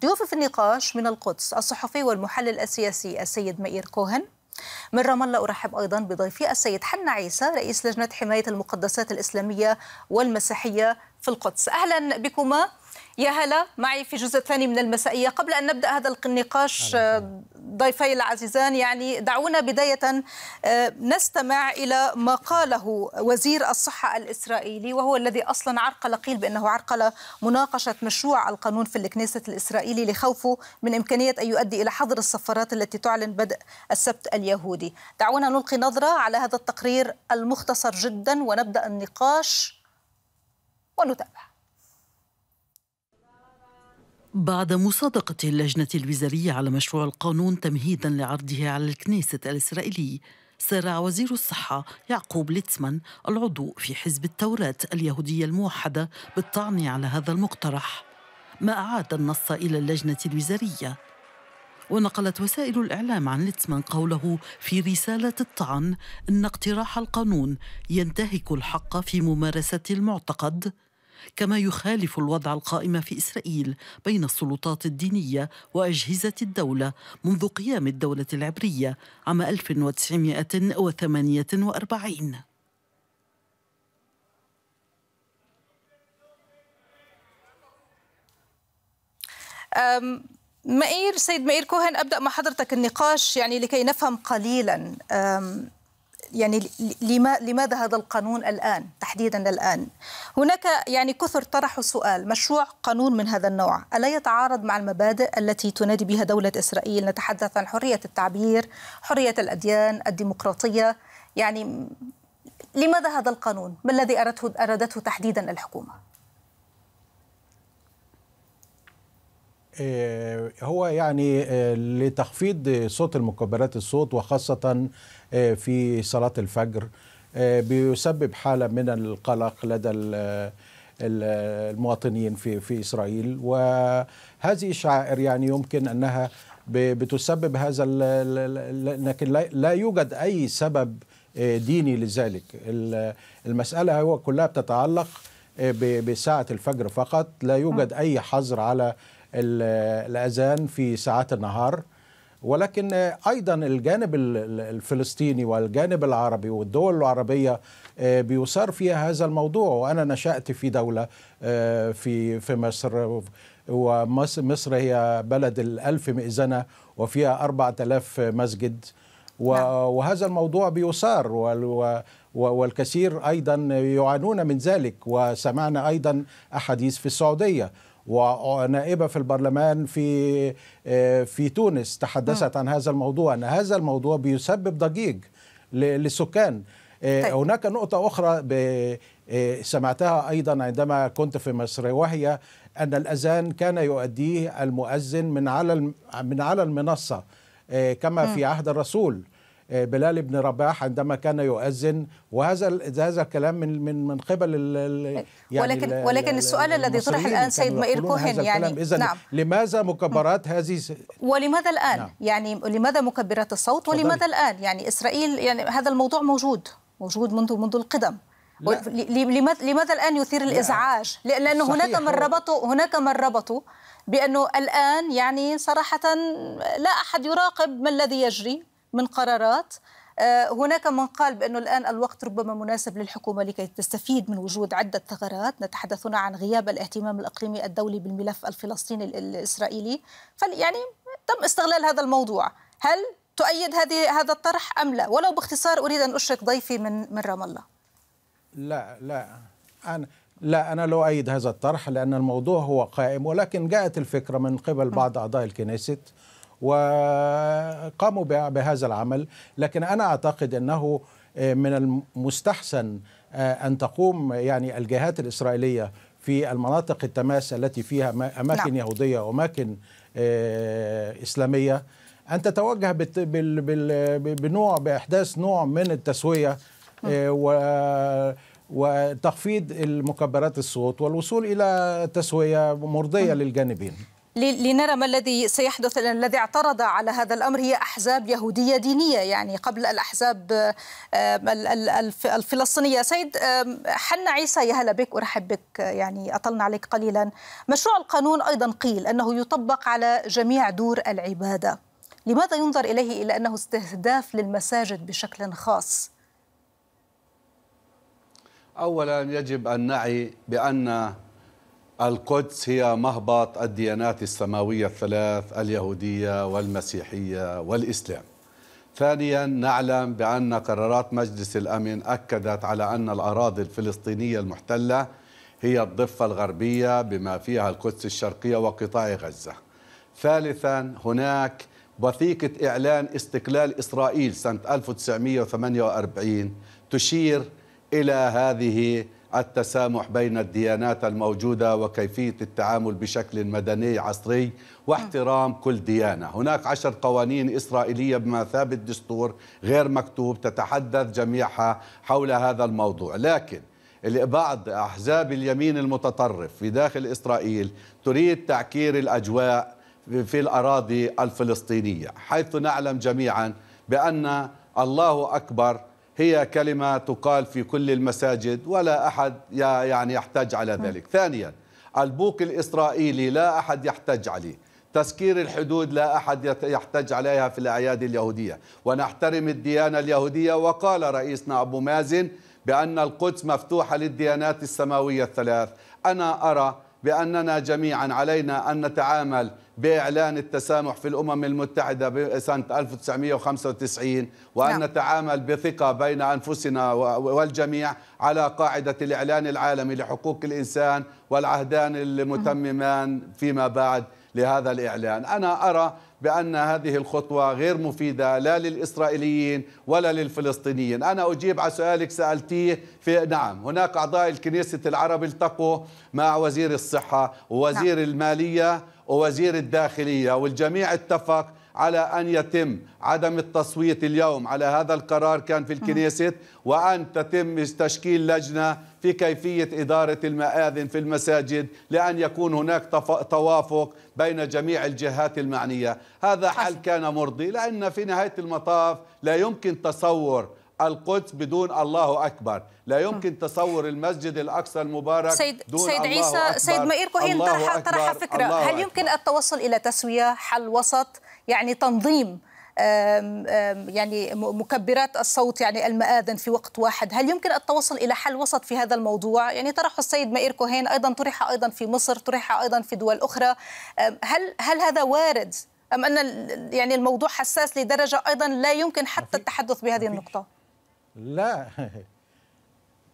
ضيوفي في النقاش من القدس الصحفي والمحلل السياسي السيد مئير كوهن من رام الله أرحب أيضا بضيفي السيد حنا عيسى رئيس لجنة حماية المقدسات الإسلامية والمسيحية في القدس أهلا بكما يا هلا معي في جزء ثاني من المسائية قبل أن نبدأ هذا النقاش آه، ضيفي العزيزان يعني دعونا بداية آه، نستمع إلى ما قاله وزير الصحة الإسرائيلي وهو الذي أصلا عرقل قيل بأنه عرقل مناقشة مشروع القانون في الكنيسة الإسرائيلي لخوفه من إمكانية أن يؤدي إلى حظر السفارات التي تعلن بدء السبت اليهودي دعونا نلقي نظرة على هذا التقرير المختصر جدا ونبدأ النقاش ونتابع بعد مصادقة اللجنة الوزارية على مشروع القانون تمهيدا لعرضه على الكنيسة الإسرائيلي سارع وزير الصحة يعقوب ليتسمان العضو في حزب التوراة اليهودية الموحدة بالطعن على هذا المقترح ما أعاد النص إلى اللجنة الوزارية ونقلت وسائل الإعلام عن ليتسمان قوله في رسالة الطعن أن اقتراح القانون ينتهك الحق في ممارسة المعتقد كما يخالف الوضع القائم في اسرائيل بين السلطات الدينيه واجهزه الدوله منذ قيام الدوله العبريه عام 1948 مئير سيد مئير كوهن ابدا مع حضرتك النقاش يعني لكي نفهم قليلا يعني لماذا هذا القانون الآن تحديدا الآن هناك يعني كثر طرحوا سؤال مشروع قانون من هذا النوع ألا يتعارض مع المبادئ التي تنادي بها دولة إسرائيل نتحدث عن حرية التعبير حرية الأديان الديمقراطية يعني لماذا هذا القانون ما الذي أردته, أردته تحديدا الحكومة آه، هو يعني آه، لتخفيض صوت المكبرات الصوت وخاصة آه، في صلاة الفجر بيسبب حالة من القلق لدى المواطنين في في إسرائيل وهذه الشعائر يعني يمكن أنها بتسبب هذا لكن لا يوجد أي سبب ديني لذلك المسألة هو كلها بتتعلق بساعة الفجر فقط لا يوجد نعم. أي حظر على الأذان في ساعات النهار ولكن ايضا الجانب الفلسطيني والجانب العربي والدول العربيه آه، بيثار فيها هذا الموضوع وانا نشات في دوله آه، في في مصر ومصر هي بلد الألف مئذنة وفيها أربعة ألاف مسجد نعم. وهذا الموضوع بيثار والكثير أيضا يعانون من ذلك وسمعنا أيضا أحاديث في السعودية ونائبه في البرلمان في آه، في تونس تحدثت عن هذا الموضوع ان هذا الموضوع بيسبب ضجيج للسكان آه، طيب. هناك نقطة أخرى آه، سمعتها أيضا عندما كنت في مصر وهي أن الأذان كان يؤديه المؤذن من على من على المنصة كما في عهد الرسول آه، بلال بن رباح عندما كان يؤذن وهذا هذا الكلام من من من قبل ال يعني ولكن ولكن السؤال الذي طرح الان سيد مائيل كوهن يعني نعم لماذا مكبرات هذه ولماذا الان؟ نعم. يعني لماذا مكبرات الصوت ولماذا الان؟ يعني اسرائيل يعني هذا الموضوع موجود موجود منذ منذ القدم لماذا لماذا الان يثير الازعاج؟ لا. لانه هناك من ربطوا هناك من ربطوا بانه الان يعني صراحه لا احد يراقب ما الذي يجري من قرارات آه، هناك من قال بأنه الآن الوقت ربما مناسب للحكومة لكي تستفيد من وجود عدة ثغرات نتحدث هنا عن غياب الاهتمام الإقليمي الدولي بالملف الفلسطيني الإسرائيلي يعني تم استغلال هذا الموضوع هل تؤيد هذه هذا الطرح أم لا ولو باختصار أريد أن أشرك ضيفي من من رام الله لا لا أنا لا أنا لا أؤيد هذا الطرح لأن الموضوع هو قائم ولكن جاءت الفكرة من قبل بعض أعضاء الكنيست وقاموا بهذا العمل لكن أنا أعتقد أنه آه، من المستحسن آه، أن تقوم يعني الجهات الإسرائيلية في المناطق التماس التي فيها أماكن نعم. يهودية وأماكن آه، إسلامية أن تتوجه بنوع بإحداث نوع من التسوية و وتخفيض المكبرات الصوت والوصول إلى تسوية مرضية للجانبين لنرى ما الذي سيحدث الذي اعترض على هذا الامر هي احزاب يهوديه دينيه يعني قبل الاحزاب الفلسطينيه سيد حنا عيسى يا هلا بك ارحب بك يعني اطلنا عليك قليلا مشروع القانون ايضا قيل انه يطبق على جميع دور العباده لماذا ينظر اليه الى انه استهداف للمساجد بشكل خاص اولا يجب ان نعي بان القدس هي مهبط الديانات السماوية الثلاث اليهودية والمسيحية والإسلام ثانيا نعلم بأن قرارات مجلس الأمن أكدت على أن الأراضي الفلسطينية المحتلة هي الضفة الغربية بما فيها القدس الشرقية وقطاع غزة ثالثا هناك وثيقة إعلان استقلال إسرائيل سنة 1948 تشير إلى هذه التسامح بين الديانات الموجودة وكيفية التعامل بشكل مدني عصري واحترام كل ديانة هناك عشر قوانين إسرائيلية بمثابة دستور غير مكتوب تتحدث جميعها حول هذا الموضوع لكن بعض أحزاب اليمين المتطرف في داخل إسرائيل تريد تعكير الأجواء في الأراضي الفلسطينية حيث نعلم جميعا بأن الله أكبر هي كلمة تقال في كل المساجد ولا أحد يعني يحتاج على ذلك ثانيا البوق الإسرائيلي لا أحد يحتاج عليه تسكير الحدود لا أحد يحتاج عليها في الأعياد اليهودية ونحترم الديانة اليهودية وقال رئيسنا أبو مازن بأن القدس مفتوحة للديانات السماوية الثلاث أنا أرى بأننا جميعا علينا أن نتعامل بإعلان التسامح في الأمم المتحدة سنة 1995 وأن نعم. نتعامل بثقة بين أنفسنا والجميع على قاعدة الإعلان العالمي لحقوق الإنسان والعهدان المتممان فيما بعد لهذا الإعلان أنا أرى بأن هذه الخطوة غير مفيدة لا للإسرائيليين ولا للفلسطينيين أنا أجيب على سؤالك سألتيه في نعم هناك أعضاء الكنيسة العرب التقوا مع وزير الصحة ووزير نعم. المالية ووزير الداخلية والجميع اتفق على أن يتم عدم التصويت اليوم على هذا القرار كان في الكنيسة وأن تتم تشكيل لجنة في كيفية إدارة المآذن في المساجد لأن يكون هناك توافق بين جميع الجهات المعنية هذا حل كان مرضي لأن في نهاية المطاف لا يمكن تصور القدس بدون الله أكبر لا يمكن آه. تصور المسجد الأقصى المبارك سيد دون سيد الله عيسى أكبر. سيد مئير كوهين طرح, طرح فكرة هل أكبر. يمكن التوصل إلى تسوية حل وسط يعني تنظيم آم آم يعني مكبرات الصوت يعني المآذن في وقت واحد هل يمكن التوصل إلى حل وسط في هذا الموضوع يعني طرح السيد مئير كوهين أيضا طرح أيضا في مصر طرح أيضا في دول أخرى هل هل هذا وارد أم أن يعني الموضوع حساس لدرجة أيضا لا يمكن حتى التحدث بهذه النقطة لا لا,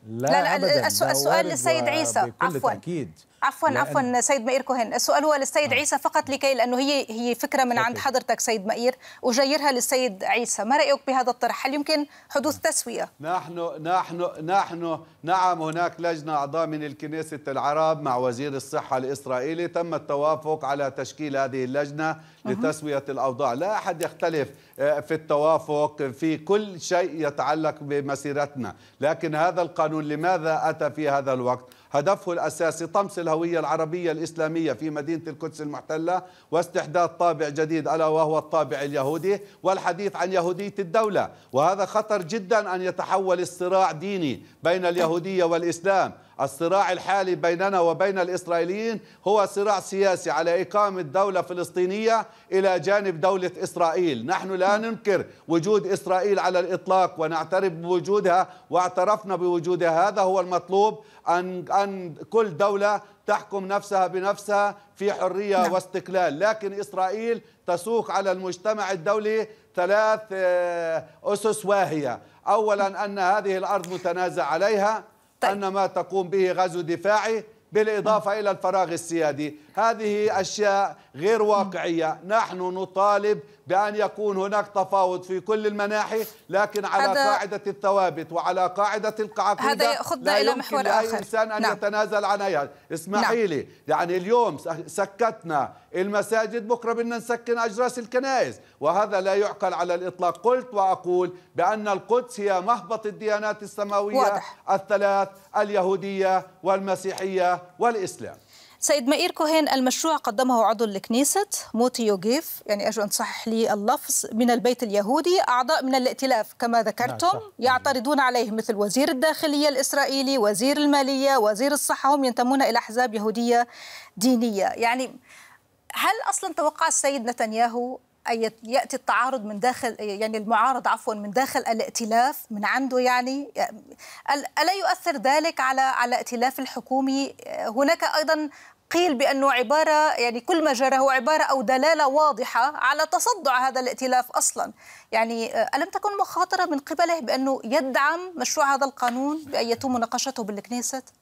لا, لا السؤال للسيد عيسى عفوا بالتاكيد عفوا عفوا سيد مائير كوهين السؤال هو للسيد نعم. عيسى فقط لكي لانه هي هي فكره من عند حضرتك سيد مائير اجيرها للسيد عيسى ما رايك بهذا الطرح هل يمكن حدوث تسويه نحن نحن نحن نعم هناك لجنه اعضاء من الكنيسه العرب مع وزير الصحه الاسرائيلي تم التوافق على تشكيل هذه اللجنه لتسويه الاوضاع لا احد يختلف آه، في التوافق في كل شيء يتعلق بمسيرتنا لكن هذا القانون لماذا اتى في هذا الوقت هدفه الأساسي طمس الهوية العربية الإسلامية في مدينة القدس المحتلة واستحداث طابع جديد ألا وهو الطابع اليهودي والحديث عن يهودية الدولة وهذا خطر جدا أن يتحول الصراع ديني بين اليهودية والإسلام الصراع الحالي بيننا وبين الإسرائيليين هو صراع سياسي على إقامة دولة فلسطينية إلى جانب دولة إسرائيل نحن لا ننكر وجود إسرائيل على الإطلاق ونعترف بوجودها واعترفنا بوجودها هذا هو المطلوب أن, أن كل دولة تحكم نفسها بنفسها في حرية نعم. واستقلال لكن إسرائيل تسوق على المجتمع الدولي ثلاث آه، أسس واهية أولا أن هذه الأرض متنازع عليها طيب. أن ما تقوم به غزو دفاعي بالإضافة إلى الفراغ السيادي هذه أشياء غير واقعية نحن نطالب بأن يكون هناك تفاوض في كل المناحي لكن على قاعدة الثوابت وعلى قاعدة القعقيدة هذا يأخذنا إلى محور آخر لا يمكن لأي إنسان أن نعم. يتنازل عن اسمحي نعم. اسمعي لي يعني اليوم سكتنا المساجد بكرة بدنا نسكن أجراس الكنائس وهذا لا يعقل على الإطلاق قلت وأقول بأن القدس هي مهبط الديانات السماوية واضح. الثلاث اليهودية والمسيحية والإسلام سيد مئير كوهين المشروع قدمه عضو الكنيسة موتي يوجيف يعني أرجو أن تصحح لي اللفظ من البيت اليهودي أعضاء من الائتلاف كما ذكرتم نعم، يعترضون عليه مثل وزير الداخلية الإسرائيلي وزير المالية وزير الصحة هم ينتمون إلى أحزاب يهودية دينية يعني هل أصلا توقع السيد نتنياهو أن يأتي التعارض من داخل يعني المعارض عفوا من داخل الائتلاف من عنده يعني ألا يؤثر ذلك على على ائتلاف الحكومي هناك أيضا قيل بأنه عبارة يعني كل ما جرى هو عبارة أو دلالة واضحة على تصدع هذا الائتلاف أصلا يعني آه، ألم تكن مخاطرة من قبله بأنه يدعم مشروع هذا القانون بأن يتم مناقشته بالكنيست؟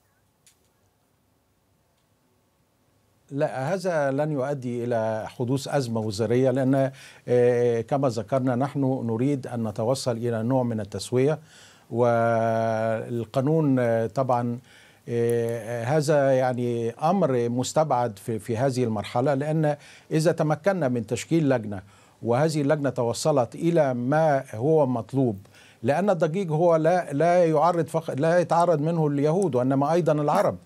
لا هذا لن يؤدي الى حدوث ازمه وزاريه لان آه، كما ذكرنا نحن نريد ان نتوصل الى نوع من التسويه والقانون آه، طبعا آه، آه، هذا يعني امر مستبعد في في هذه المرحله لان اذا تمكنا من تشكيل لجنه وهذه اللجنه توصلت الى ما هو مطلوب لان الضجيج هو لا لا يعرض فقط لا يتعرض منه اليهود وانما ايضا العرب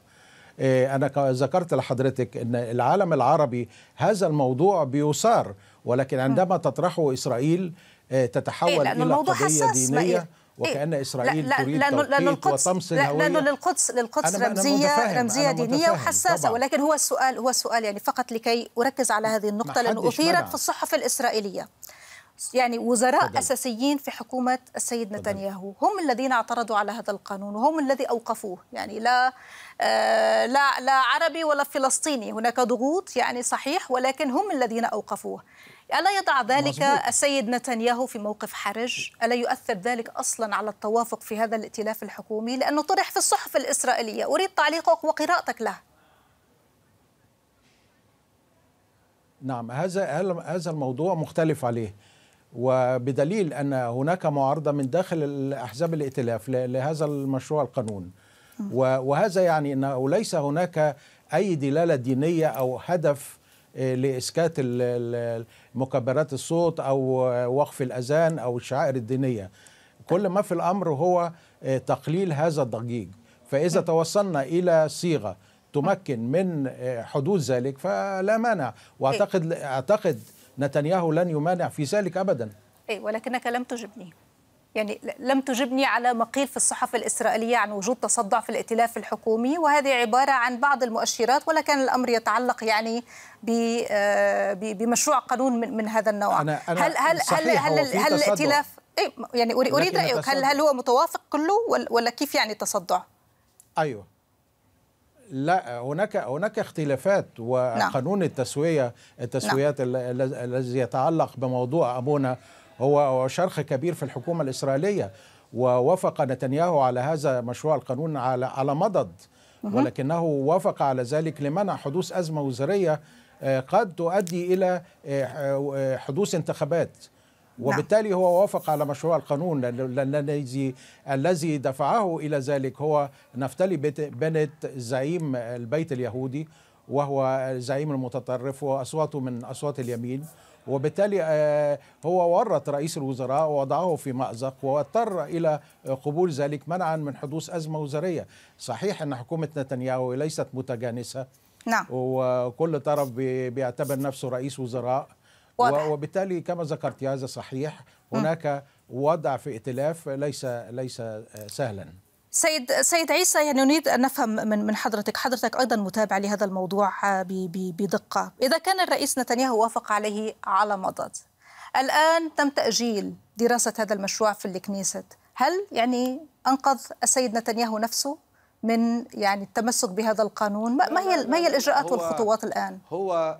آه، انا ذكرت لحضرتك ان العالم العربي هذا الموضوع بيثار ولكن عندما نعم. تطرحه اسرائيل تتحول إيه الى قضيه دينيه إيه، وكأن إسرائيل لا تريد لأنه وطمس لا وطمس الهوية لأنه للقدس للقدس رمزية رمزية دينية وحساسة طبعا. ولكن هو السؤال هو السؤال يعني فقط لكي أركز على هذه النقطة لأنه أثيرت في الصحف الإسرائيلية يعني وزراء فضل. أساسيين في حكومة السيد نتنياهو هم الذين اعترضوا على هذا القانون وهم الذي أوقفوه يعني لا آه، لا لا عربي ولا فلسطيني هناك ضغوط يعني صحيح ولكن هم الذين أوقفوه ألا يضع ذلك مزبوط. السيد نتنياهو في موقف حرج؟ ألا يؤثر ذلك أصلا على التوافق في هذا الائتلاف الحكومي؟ لأنه طرح في الصحف الإسرائيلية أريد تعليقك وقراءتك له نعم هذا هذا الموضوع مختلف عليه وبدليل ان هناك معارضه من داخل الاحزاب الائتلاف لهذا المشروع القانون وهذا يعني انه ليس هناك اي دلاله دينيه او هدف لاسكات مكبرات الصوت او وقف الاذان او الشعائر الدينيه كل ما في الامر هو آه، تقليل هذا الضجيج فاذا نعم. توصلنا الى صيغه تمكن من آه، حدوث ذلك فلا مانع واعتقد اعتقد نتنياهو لن يمانع في ذلك ابدا اي ولكنك لم تجبني يعني لم تجبني على مقيل في الصحف الإسرائيلية عن وجود تصدع في الائتلاف الحكومي وهذه عبارة عن بعض المؤشرات ولا كان الأمر يتعلق يعني آه، بمشروع قانون من هذا النوع أنا أنا هل هل هل, هل, هل, هل الائتلاف إيه، يعني اريد رايك هل هل هو متوافق كله ولا كيف يعني تصدع ايوه لا هناك هناك اختلافات نعم. وقانون التسويه نعم. التسويات الذي يتعلق بموضوع ابونا هو شرخ كبير في الحكومة الإسرائيلية ووافق نتنياهو على هذا مشروع القانون على على مضض ولكنه وافق على ذلك لمنع حدوث أزمة وزارية آه، قد تؤدي إلى آه، آه، حدوث انتخابات نعم. وبالتالي هو وافق على مشروع القانون الذي الذي دفعه الى ذلك هو نفتلي بنت زعيم البيت اليهودي وهو زعيم المتطرف واصواته من اصوات اليمين وبالتالي آه، هو ورط رئيس الوزراء ووضعه في مأزق واضطر إلى آه، قبول ذلك منعا من حدوث أزمة وزارية صحيح أن حكومة نتنياهو ليست متجانسة نعم. وكل طرف بيعتبر نفسه رئيس وزراء واضح. وبالتالي كما ذكرت هذا صحيح هناك وضع في ائتلاف ليس ليس آه، سهلا سيد سيد عيسى يعني نريد ان نفهم من من حضرتك، حضرتك ايضا متابع لهذا الموضوع آه، بدقه، اذا كان الرئيس نتنياهو وافق عليه على مضض، الان تم تاجيل دراسه هذا المشروع في الكنيست، هل يعني انقذ السيد نتنياهو نفسه من يعني التمسك بهذا القانون؟ ما, هي ما هي الاجراءات والخطوات الان؟ هو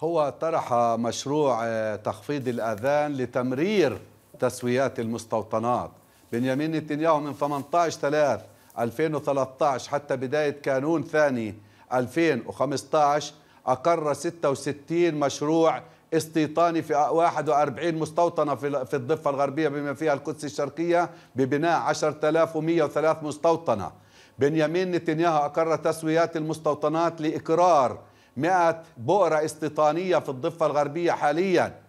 هو طرح مشروع آه، تخفيض الاذان لتمرير تسويات المستوطنات بنيامين نتنياهو من 18 3 2013 حتى بداية كانون ثاني 2015 أقر 66 مشروع استيطاني في 41 مستوطنة في الضفة الغربية بما فيها القدس الشرقية ببناء 10103 مستوطنة بنيامين نتنياهو أقر تسويات المستوطنات لإقرار 100 بؤرة استيطانية في الضفة الغربية حالياً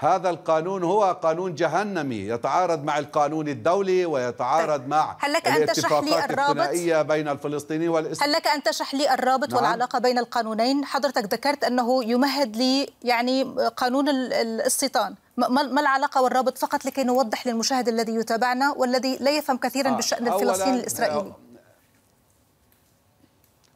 هذا القانون هو قانون جهنمي يتعارض مع القانون الدولي ويتعارض طيب. مع هل لك أن تشرح لي الرابط بين الفلسطينيين والإسرائيليين هل لك أن تشرح لي الرابط نعم. والعلاقة بين القانونين حضرتك ذكرت أنه يمهد لي يعني قانون الاستيطان ما العلاقة والرابط فقط لكي نوضح للمشاهد الذي يتابعنا والذي لا يفهم كثيرا آه. بالشأن الفلسطيني الإسرائيلي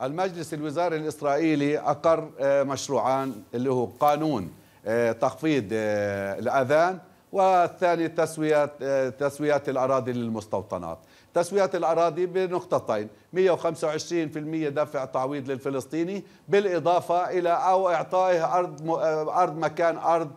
المجلس الوزاري الإسرائيلي أقر آه، مشروعان اللي هو قانون آه، تخفيض آه، الأذان والثاني تسويات آه، تسويات الأراضي للمستوطنات تسويات الأراضي بنقطتين 125% دفع تعويض للفلسطيني بالإضافة إلى أو إعطائه أرض أرض مكان أرض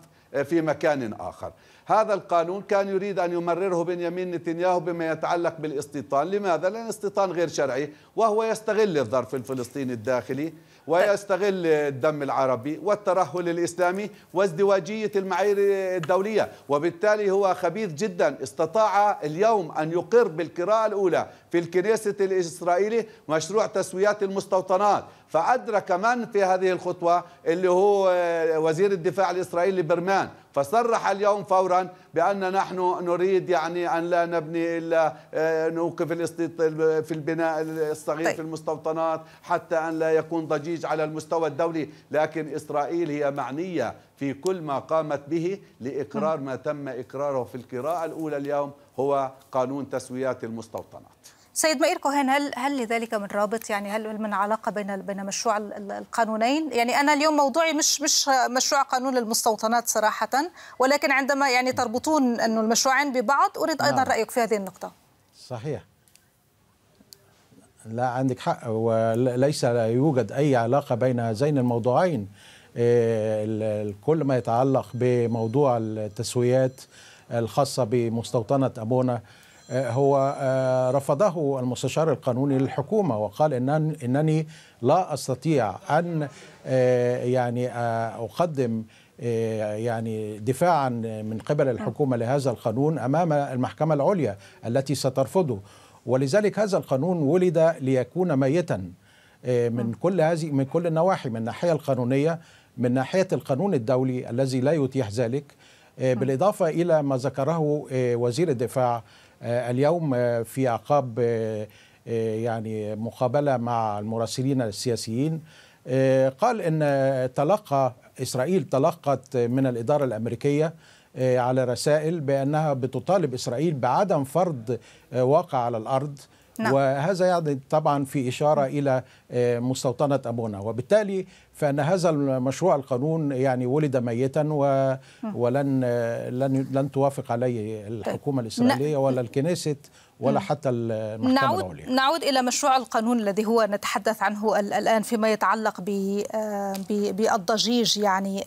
في مكان آخر هذا القانون كان يريد أن يمرره بنيامين نتنياهو بما يتعلق بالاستيطان لماذا؟ لأن الاستيطان غير شرعي وهو يستغل الظرف الفلسطيني الداخلي ويستغل الدم العربي والترهل الإسلامي وازدواجية المعايير الدولية وبالتالي هو خبيث جدا استطاع اليوم أن يقر بالقراءة الأولى في الكنيسة الإسرائيلي مشروع تسويات المستوطنات فأدرك من في هذه الخطوة اللي هو آه، وزير الدفاع الإسرائيلي برمان فصرح اليوم فورا بأن نحن نريد يعني أن لا نبني إلا آه، نوقف في البناء الصغير طيب. في المستوطنات حتى أن لا يكون ضجيج على المستوى الدولي لكن إسرائيل هي معنية في كل ما قامت به لإقرار ما تم إقراره في القراءة الأولى اليوم هو قانون تسويات المستوطنات سيد مائير كوهين هل هل لذلك من رابط يعني هل من علاقه بين بين مشروع القانونين يعني انا اليوم موضوعي مش مش مشروع قانون المستوطنات صراحه ولكن عندما يعني تربطون انه المشروعين ببعض اريد ايضا آه. رايك في هذه النقطه صحيح لا عندك حق وليس يوجد اي علاقه بين هذين الموضوعين إيه، كل ما يتعلق بموضوع التسويات الخاصه بمستوطنه ابونا آه، هو آه، رفضه المستشار القانوني للحكومة وقال إنني لا أستطيع أن آه، يعني أقدم يعني دفاعا من قبل الحكومة لهذا القانون أمام المحكمة العليا التي سترفضه ولذلك هذا القانون ولد ليكون ميتا من نعم. كل هذه من كل النواحي من الناحية القانونية من ناحية القانون الدولي الذي لا يتيح ذلك آه، نعم. بالإضافة إلى ما ذكره آه، وزير الدفاع آه، اليوم في عقاب يعني مقابلة مع المراسلين السياسيين قال ان تلقى اسرائيل تلقت من الاداره الامريكيه على رسائل بانها بتطالب اسرائيل بعدم فرض واقع على الارض نعم. وهذا يعني طبعا في إشارة إلى آه، مستوطنة أبونا وبالتالي فأن هذا المشروع القانون يعني ولد ميتا و... ولن آه، لن لن توافق عليه الحكومة طيب. الإسرائيلية ولا الكنيست ولا حتى المحكمة نعود العليا نعود إلى مشروع القانون الذي هو نتحدث عنه الآن فيما يتعلق آه، بالضجيج يعني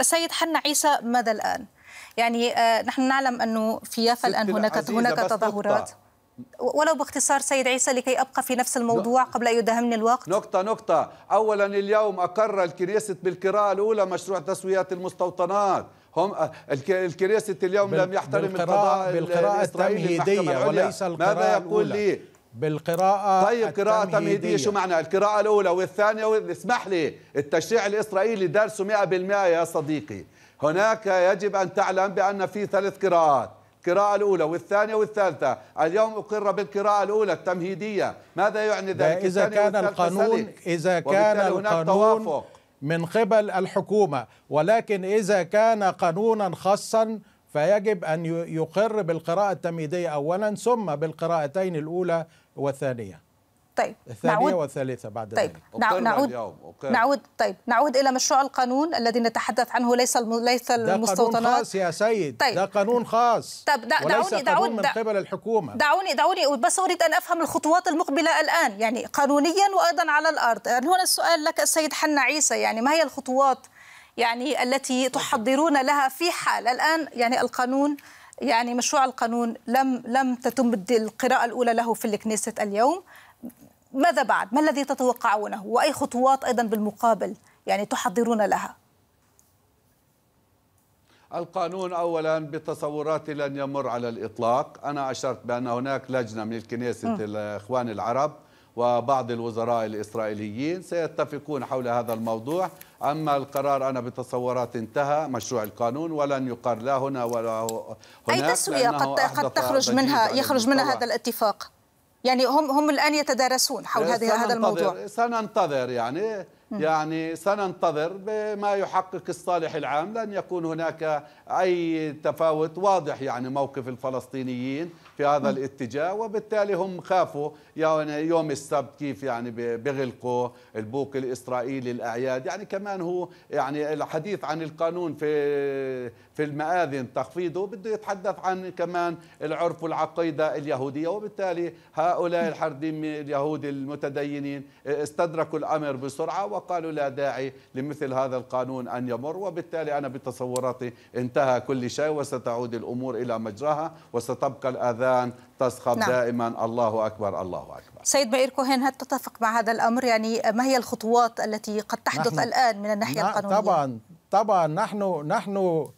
السيد حنا عيسى ماذا الآن؟ يعني نحن نعلم أنه في يافا الآن هناك هناك تظاهرات ولو باختصار سيد عيسى لكي أبقى في نفس الموضوع قبل أن يدهمني الوقت نقطة نقطة أولا اليوم أقر الكنيسة بالقراءة الأولى مشروع تسوية المستوطنات هم الكنيسة اليوم بال... لم يحترم بالقراءة, بالقراءة التمهيدية وليس القراءة ماذا يقول الأولى. لي بالقراءة طيب قراءة تمهيدية شو معنى القراءة الأولى والثانية وال... اسمح لي التشريع الإسرائيلي درسه 100% يا صديقي هناك يجب أن تعلم بأن في ثلاث قراءات القراءة الأولى والثانية والثالثة اليوم أقر بالقراءة الأولى التمهيدية ماذا يعني ذلك إذا كان القانون إذا كان القانون من قبل الحكومة ولكن إذا كان قانونا خاصا فيجب أن يقر بالقراءة التمهيدية أولا ثم بالقراءتين الأولى والثانية طيب الثانية نعود والثالثة بعد طيب ذلك نعود اليوم. نعود طيب نعود إلى مشروع القانون الذي نتحدث عنه ليس ليس المستوطنات ده قانون خاص يا سيد طيب. ده قانون خاص طيب دا وليس دعوني من قبل الحكومة دعوني دعوني بس أريد أن أفهم الخطوات المقبلة الآن يعني قانونيا وأيضا على الأرض يعني هنا السؤال لك السيد حنا عيسى يعني ما هي الخطوات يعني التي تحضرون لها في حال الآن يعني القانون يعني مشروع القانون لم لم تتم القراءة الأولى له في الكنيسة اليوم ماذا بعد؟ ما الذي تتوقعونه؟ وأي خطوات أيضا بالمقابل يعني تحضرون لها؟ القانون اولا بتصوراتي لن يمر على الاطلاق، انا اشرت بان هناك لجنه من الكنيسه الاخوان العرب وبعض الوزراء الاسرائيليين سيتفقون حول هذا الموضوع، اما القرار انا بتصورات انتهى مشروع القانون ولن يقر لا هنا ولا هناك اي تسويه قد قد تخرج منها يخرج منها هذا الاتفاق؟ يعني هم هم الان يتدارسون حول هذه هذا الموضوع سننتظر يعني يعني سننتظر بما يحقق الصالح العام لن يكون هناك أي تفاوت واضح يعني موقف الفلسطينيين في هذا الاتجاه وبالتالي هم خافوا يعني يوم السبت كيف يعني بغلقوا البوق الاسرائيلي الاعياد يعني كمان هو يعني الحديث عن القانون في في المآذن تخفيضه بده يتحدث عن كمان العرف والعقيده اليهوديه وبالتالي هؤلاء الحردين اليهود المتدينين استدركوا الامر بسرعه وقالوا لا داعي لمثل هذا القانون ان يمر وبالتالي انا بتصوراتي انتهى كل شيء وستعود الامور الى مجراها وستبقى الاذان الأذان تسخط نعم. دائما الله أكبر الله أكبر سيد مائر كوهين هل تتفق مع هذا الأمر يعني ما هي الخطوات التي قد تحدث نحن الآن من الناحية نعم، القانونية طبعا طبعا نحن نحن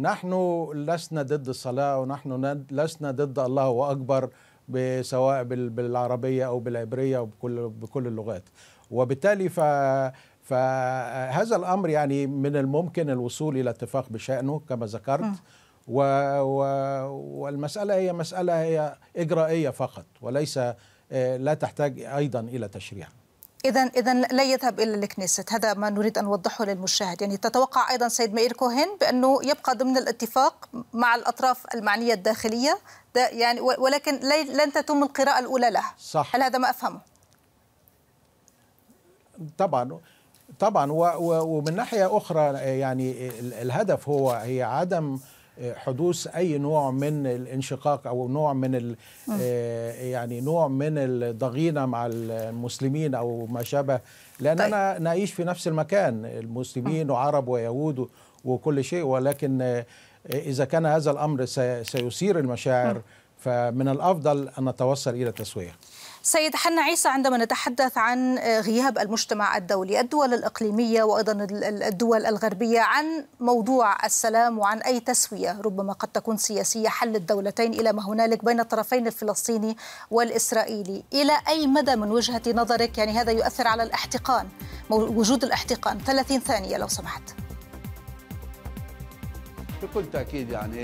نحن لسنا ضد الصلاة ونحن لسنا ضد الله أكبر سواء بالعربية أو بالعبرية أو بكل, بكل اللغات وبالتالي ف فهذا الأمر يعني من الممكن الوصول إلى اتفاق بشأنه كما ذكرت م. و و والمسألة هي مسألة هي إجرائية فقط وليس آه، لا تحتاج أيضا إلى تشريع إذا إذا لا يذهب إلى الكنيست هذا ما نريد أن نوضحه للمشاهد يعني تتوقع أيضا سيد مائير كوهين بأنه يبقى ضمن الاتفاق مع الأطراف المعنية الداخلية ده يعني ولكن لن تتم القراءة الأولى له صح هل هذا ما أفهمه؟ طبعا طبعا ومن ناحية أخرى يعني الهدف هو هي عدم حدوث اي نوع من الانشقاق او نوع من آه. آه، يعني نوع من الضغينه مع المسلمين او ما شابه لان طيب. انا نعيش في نفس المكان المسلمين آه. وعرب ويهود وكل شيء ولكن اذا كان هذا الامر سيثير المشاعر فمن الافضل ان نتوصل الى تسويه سيد حنا عيسى عندما نتحدث عن آه، غياب المجتمع الدولي الدول الإقليمية وأيضا الدول الغربية عن موضوع السلام وعن أي تسوية ربما قد تكون سياسية حل الدولتين إلى ما هنالك بين الطرفين الفلسطيني والإسرائيلي إلى أي مدى من وجهة نظرك يعني هذا يؤثر على الاحتقان وجود الاحتقان 30 ثانية لو سمحت بكل تأكيد يعني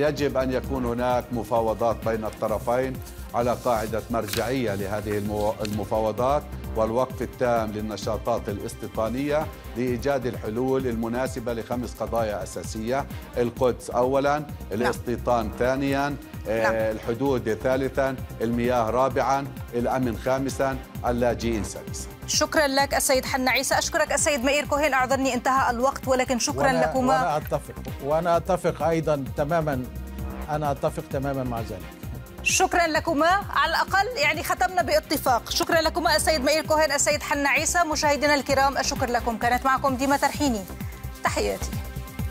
يجب أن يكون هناك مفاوضات بين الطرفين على قاعدة مرجعية لهذه المفاوضات والوقف التام للنشاطات الاستيطانية لإيجاد الحلول المناسبة لخمس قضايا أساسية القدس أولا نعم. الاستيطان ثانيا نعم. آه، الحدود ثالثا المياه رابعا الأمن خامسا اللاجئين سادسا شكرا لك السيد حنا عيسى أشكرك السيد مئير كوهين أعذرني انتهى الوقت ولكن شكرا وأنا لكما وأنا أتفق وأنا أتفق أيضا تماما أنا أتفق تماما مع ذلك شكرا لكما على الأقل يعني ختمنا باتفاق شكرا لكما السيد مئير كوهين السيد حنا عيسى مشاهدينا الكرام الشكر لكم كانت معكم ديما ترحيني تحياتي